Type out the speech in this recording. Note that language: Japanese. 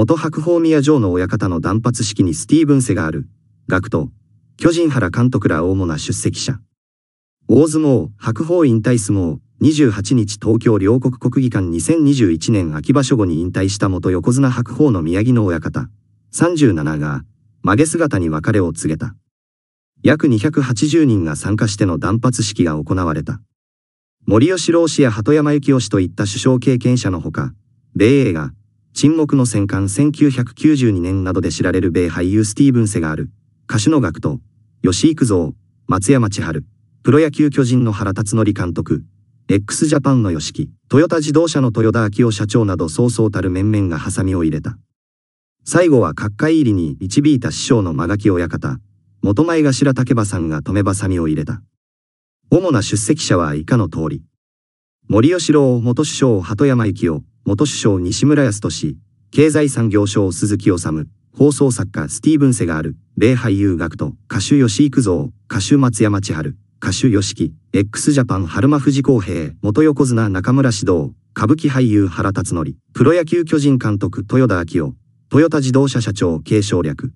元白鵬宮城の親方の断髪式にスティーブンセがある、学徒、巨人原監督ら主な出席者。大相撲、白鵬引退相撲、28日東京両国国技館2021年秋場所後に引退した元横綱白鵬の宮城の親方、37が、曲げ姿に別れを告げた。約280人が参加しての断髪式が行われた。森吉郎氏や鳩山幸夫氏といった首相経験者のほか、米英が、沈黙の戦艦1992年などで知られる米俳優スティーブン・セガール、歌手の学徒、吉幾三、松山千春、プロ野球巨人の原辰則監督、x ジャパンの吉木、トヨタ自動車の豊田昭夫社長などそうそうたる面々がハサミを入れた。最後は各界入りに導いた師匠の間垣親方、元前頭竹馬さんが止めばさみを入れた。主な出席者は以下の通り。森吉郎元首相鳩山幸夫、元首相西村康俊、経済産業省鈴木治、放送作家スティーブン・セガール、米俳優学と歌手吉幾三、歌手松山千春、歌手吉木、x ジャパン春間藤公平、元横綱中村指導、歌舞伎俳優原辰徳、プロ野球巨人監督豊田昭夫、トヨタ自動車社長継承略。